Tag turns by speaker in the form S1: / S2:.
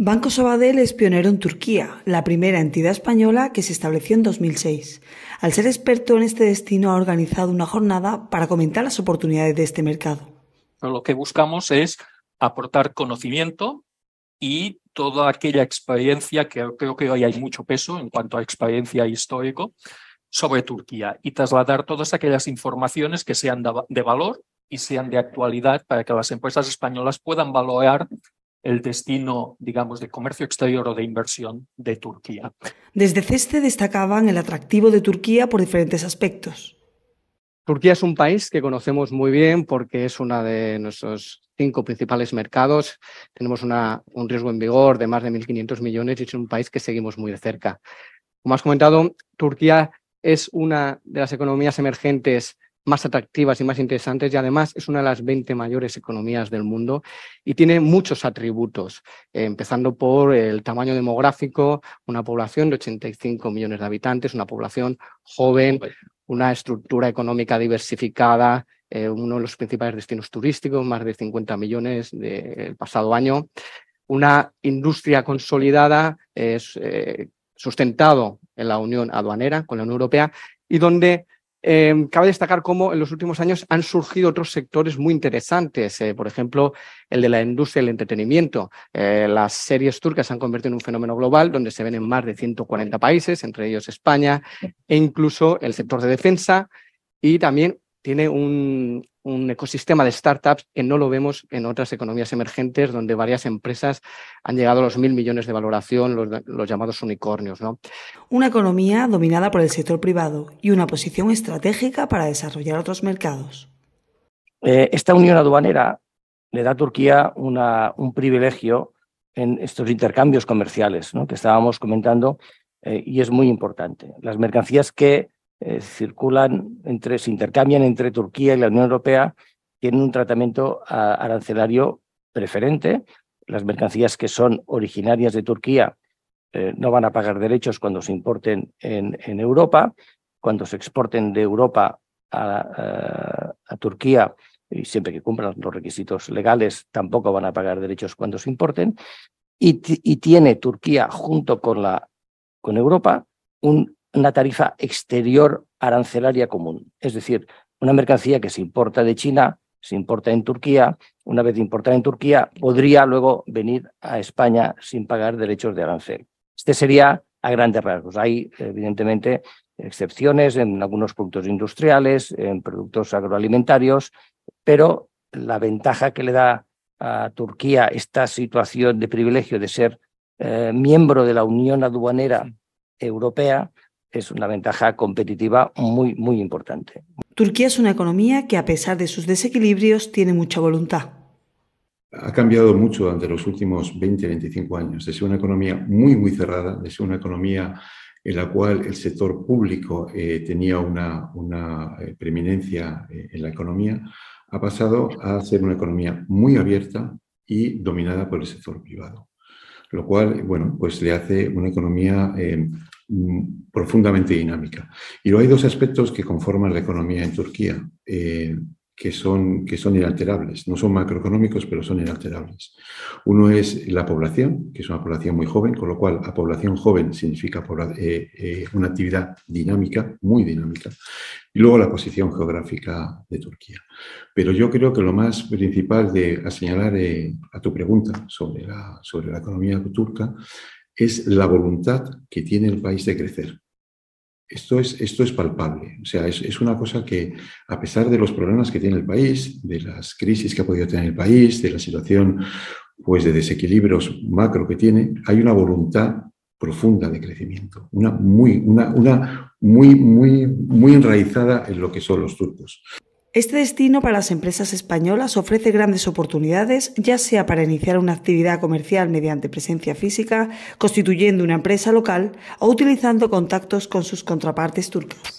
S1: Banco Sabadell es pionero en Turquía, la primera entidad española que se estableció en 2006. Al ser experto en este destino, ha organizado una jornada para comentar las oportunidades de este mercado.
S2: Lo que buscamos es aportar conocimiento y toda aquella experiencia, que creo que hoy hay mucho peso en cuanto a experiencia e histórico, sobre Turquía y trasladar todas aquellas informaciones que sean de valor y sean de actualidad para que las empresas españolas puedan valorar el destino, digamos, de comercio exterior o de inversión de Turquía.
S1: Desde CESTE destacaban el atractivo de Turquía por diferentes aspectos.
S3: Turquía es un país que conocemos muy bien porque es uno de nuestros cinco principales mercados. Tenemos una, un riesgo en vigor de más de 1.500 millones y es un país que seguimos muy de cerca. Como has comentado, Turquía es una de las economías emergentes más atractivas y más interesantes y además es una de las 20 mayores economías del mundo y tiene muchos atributos, eh, empezando por el tamaño demográfico, una población de 85 millones de habitantes, una población joven, una estructura económica diversificada, eh, uno de los principales destinos turísticos, más de 50 millones del pasado año, una industria consolidada, es, eh, sustentado en la Unión Aduanera, con la Unión Europea, y donde eh, cabe destacar cómo en los últimos años han surgido otros sectores muy interesantes, eh, por ejemplo, el de la industria del entretenimiento. Eh, las series turcas se han convertido en un fenómeno global donde se ven en más de 140 países, entre ellos España, e incluso el sector de defensa. Y también tiene un, un ecosistema de startups que no lo vemos en otras economías emergentes, donde varias empresas han llegado a los mil millones de valoración, los, llamados unicornios. ¿no?
S1: Una economía dominada por el sector privado y una posición estratégica para desarrollar otros mercados.
S2: Eh, esta unión aduanera le da a Turquía una, un privilegio en estos intercambios comerciales que estábamos comentando eh, y es muy importante. Las mercancías que eh, circulan entre, se intercambian entre Turquía y la Unión Europea, tienen un tratamiento ah, arancelario preferente. Las mercancías que son originarias de Turquía eh, no van a pagar derechos cuando se importen en, Europa. Cuando se exporten de Europa ah, a, Turquía, y siempre que cumplan los requisitos legales, tampoco van a pagar derechos cuando se importen. Y, y tiene Turquía, junto con, la, con Europa, un una tarifa exterior arancelaria común. Es decir, una mercancía que se importa de China, se importa en Turquía, una vez importada en Turquía, podría luego venir a España sin pagar derechos de arancel. Este sería a grandes rasgos. Hay, evidentemente, excepciones en algunos productos industriales, en productos agroalimentarios, pero la ventaja que le da a Turquía esta situación de privilegio de ser eh, miembro de la Unión Aduanera Europea es una ventaja competitiva muy,
S4: muy importante.
S1: Turquía es una economía que, a pesar de sus desequilibrios, tiene mucha voluntad.
S4: Ha cambiado mucho durante los últimos 20, 25 años, Es una economía muy, muy cerrada, es una economía en la cual el sector público eh, tenía una, eh, preeminencia eh, en la economía, ha pasado a ser una economía muy abierta y dominada por el sector privado lo cual, bueno, pues le hace una economía Mm, profundamente dinámica. Y luego hay dos aspectos que conforman la economía en Turquía, eh, que, son, que son inalterables. No son macroeconómicos, pero son inalterables. Uno es la población, que es una población muy joven, con lo cual a población joven significa eh, eh, una actividad dinámica, muy dinámica. Y luego la posición geográfica de Turquía. Pero yo creo que lo más principal de, a señalar a tu pregunta sobre la, sobre la economía turca es la voluntad que tiene el país de crecer. Esto es, esto es palpable. O sea, es, una cosa que, a pesar de los problemas que tiene el país, de las crisis que ha podido tener el país, de la situación pues, de desequilibrios macro que tiene, hay una voluntad profunda de crecimiento, una una muy, muy, muy enraizada en lo que son los turcos.
S1: Este destino para las empresas españolas ofrece grandes oportunidades, ya sea para iniciar una actividad comercial mediante presencia física, constituyendo una empresa local o utilizando contactos con sus contrapartes turcas.